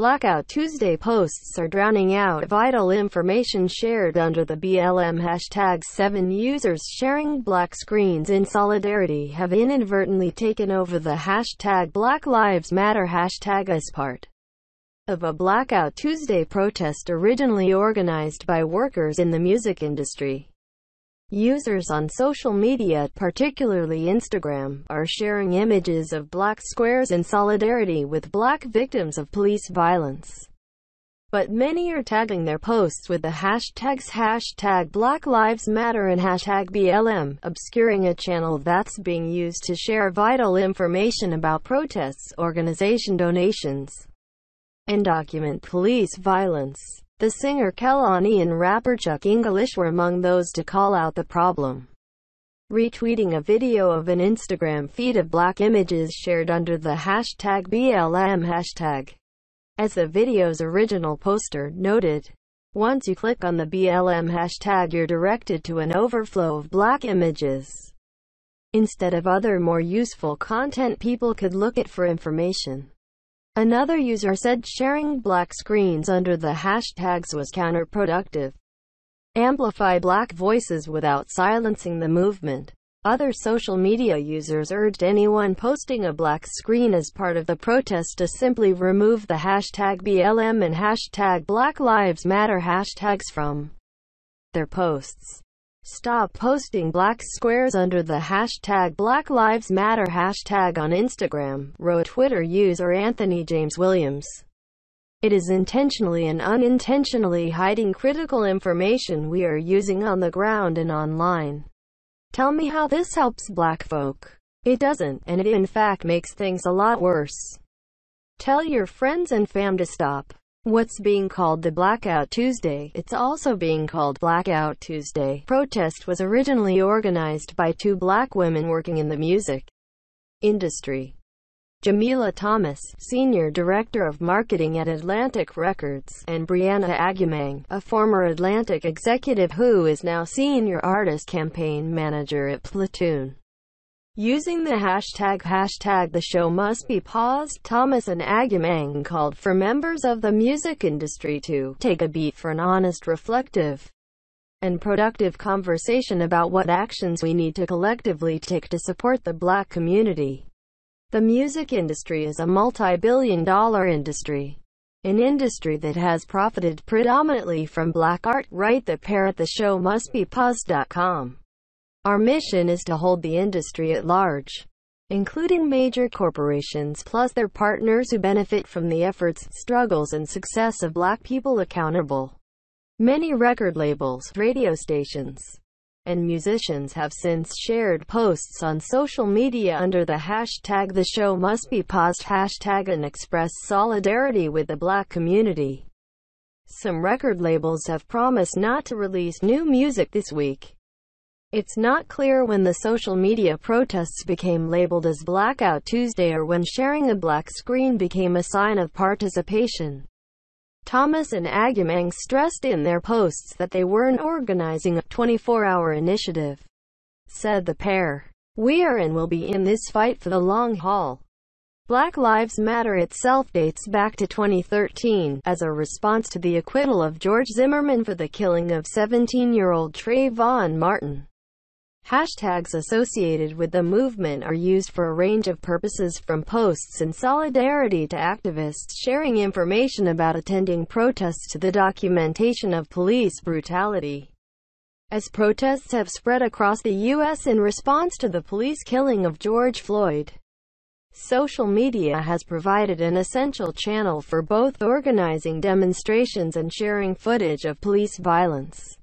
Blackout Tuesday posts are drowning out vital information shared under the BLM hashtag 7 users sharing black screens in solidarity have inadvertently taken over the hashtag Black Lives Matter hashtag as part of a Blackout Tuesday protest originally organized by workers in the music industry. Users on social media, particularly Instagram, are sharing images of black squares in solidarity with black victims of police violence. But many are tagging their posts with the hashtags hashtag Black Lives Matter and hashtag BLM, obscuring a channel that's being used to share vital information about protests, organization donations, and document police violence. The singer Kelani and rapper Chuck English were among those to call out the problem. Retweeting a video of an Instagram feed of black images shared under the hashtag BLM hashtag. As the video's original poster noted, once you click on the BLM hashtag you're directed to an overflow of black images. Instead of other more useful content people could look at for information. Another user said sharing black screens under the hashtags was counterproductive. Amplify black voices without silencing the movement. Other social media users urged anyone posting a black screen as part of the protest to simply remove the hashtag BLM and hashtag Black Lives Matter hashtags from their posts. Stop posting black squares under the hashtag Black Lives Matter hashtag on Instagram, wrote Twitter user Anthony James Williams. It is intentionally and unintentionally hiding critical information we are using on the ground and online. Tell me how this helps black folk. It doesn't, and it in fact makes things a lot worse. Tell your friends and fam to stop. What's being called the Blackout Tuesday, it's also being called Blackout Tuesday, protest was originally organized by two black women working in the music industry. Jamila Thomas, Senior Director of Marketing at Atlantic Records, and Brianna Agumang, a former Atlantic executive who is now Senior Artist Campaign Manager at Platoon. Using the hashtag hashtag the show must be paused, Thomas and Agumang called for members of the music industry to take a beat for an honest reflective and productive conversation about what actions we need to collectively take to support the black community. The music industry is a multi-billion dollar industry. An industry that has profited predominantly from black art, Write the at the show must be paused.com. Our mission is to hold the industry at large, including major corporations plus their partners who benefit from the efforts, struggles and success of black people accountable. Many record labels, radio stations, and musicians have since shared posts on social media under the hashtag the show must be paused hashtag and expressed solidarity with the black community. Some record labels have promised not to release new music this week. It's not clear when the social media protests became labeled as Blackout Tuesday or when sharing a black screen became a sign of participation. Thomas and Agumang stressed in their posts that they weren't organizing a 24-hour initiative. Said the pair, We are and will be in this fight for the long haul. Black Lives Matter itself dates back to 2013, as a response to the acquittal of George Zimmerman for the killing of 17-year-old Trayvon Martin. Hashtags associated with the movement are used for a range of purposes from posts in solidarity to activists sharing information about attending protests to the documentation of police brutality. As protests have spread across the U.S. in response to the police killing of George Floyd, social media has provided an essential channel for both organizing demonstrations and sharing footage of police violence.